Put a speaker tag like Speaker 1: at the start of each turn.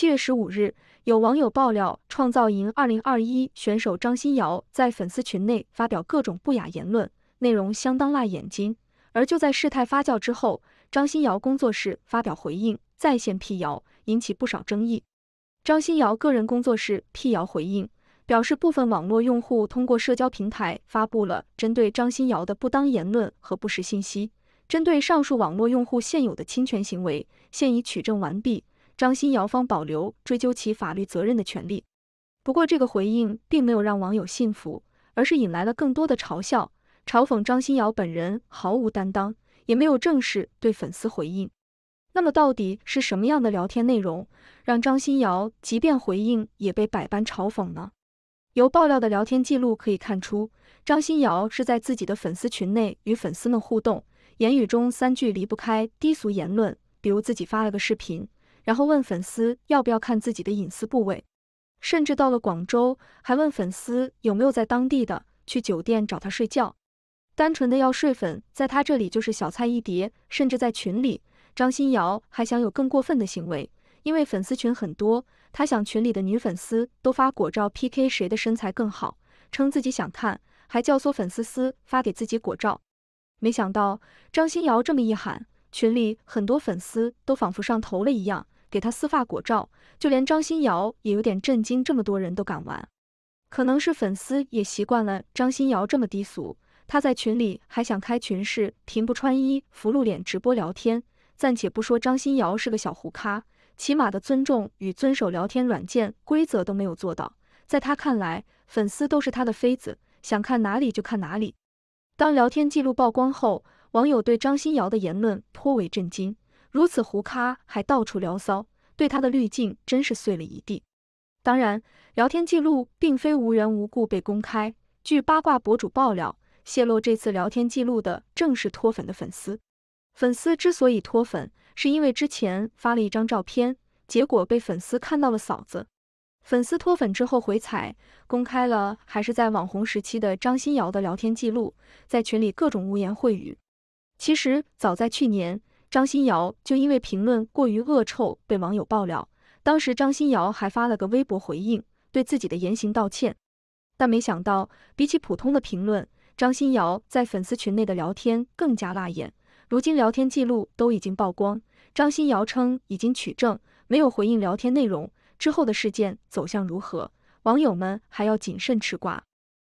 Speaker 1: 七月十五日，有网友爆料，《创造营二零二一》选手张新瑶在粉丝群内发表各种不雅言论，内容相当辣眼睛。而就在事态发酵之后，张新瑶工作室发表回应，在线辟谣，引起不少争议。张新瑶个人工作室辟谣回应，表示部分网络用户通过社交平台发布了针对张新瑶的不当言论和不实信息，针对上述网络用户现有的侵权行为，现已取证完毕。张欣瑶方保留追究其法律责任的权利。不过，这个回应并没有让网友信服，而是引来了更多的嘲笑、嘲讽。张欣瑶本人毫无担当，也没有正式对粉丝回应。那么，到底是什么样的聊天内容，让张欣瑶即便回应也被百般嘲讽呢？由爆料的聊天记录可以看出，张欣瑶是在自己的粉丝群内与粉丝们互动，言语中三句离不开低俗言论，比如自己发了个视频。然后问粉丝要不要看自己的隐私部位，甚至到了广州还问粉丝有没有在当地的去酒店找他睡觉，单纯的要睡粉在他这里就是小菜一碟。甚至在群里，张欣瑶还想有更过分的行为，因为粉丝群很多，他想群里的女粉丝都发果照 PK 谁的身材更好，称自己想看，还教唆粉丝丝发给自己果照。没想到张欣瑶这么一喊，群里很多粉丝都仿佛上头了一样。给他私发果照，就连张新瑶也有点震惊，这么多人都敢玩，可能是粉丝也习惯了张新瑶这么低俗。他在群里还想开群视频不穿衣、福禄脸直播聊天，暂且不说张新瑶是个小胡咖，起码的尊重与遵守聊天软件规则都没有做到。在他看来，粉丝都是他的妃子，想看哪里就看哪里。当聊天记录曝光后，网友对张新瑶的言论颇为震惊。如此胡咖还到处聊骚，对他的滤镜真是碎了一地。当然，聊天记录并非无缘无故被公开。据八卦博主爆料，泄露这次聊天记录的正是脱粉的粉丝。粉丝之所以脱粉，是因为之前发了一张照片，结果被粉丝看到了嫂子。粉丝脱粉之后回踩，公开了还是在网红时期的张欣瑶的聊天记录，在群里各种污言秽语。其实早在去年。张新瑶就因为评论过于恶臭被网友爆料，当时张新瑶还发了个微博回应，对自己的言行道歉。但没想到，比起普通的评论，张新瑶在粉丝群内的聊天更加辣眼，如今聊天记录都已经曝光，张新瑶称已经取证，没有回应聊天内容。之后的事件走向如何，网友们还要谨慎吃瓜。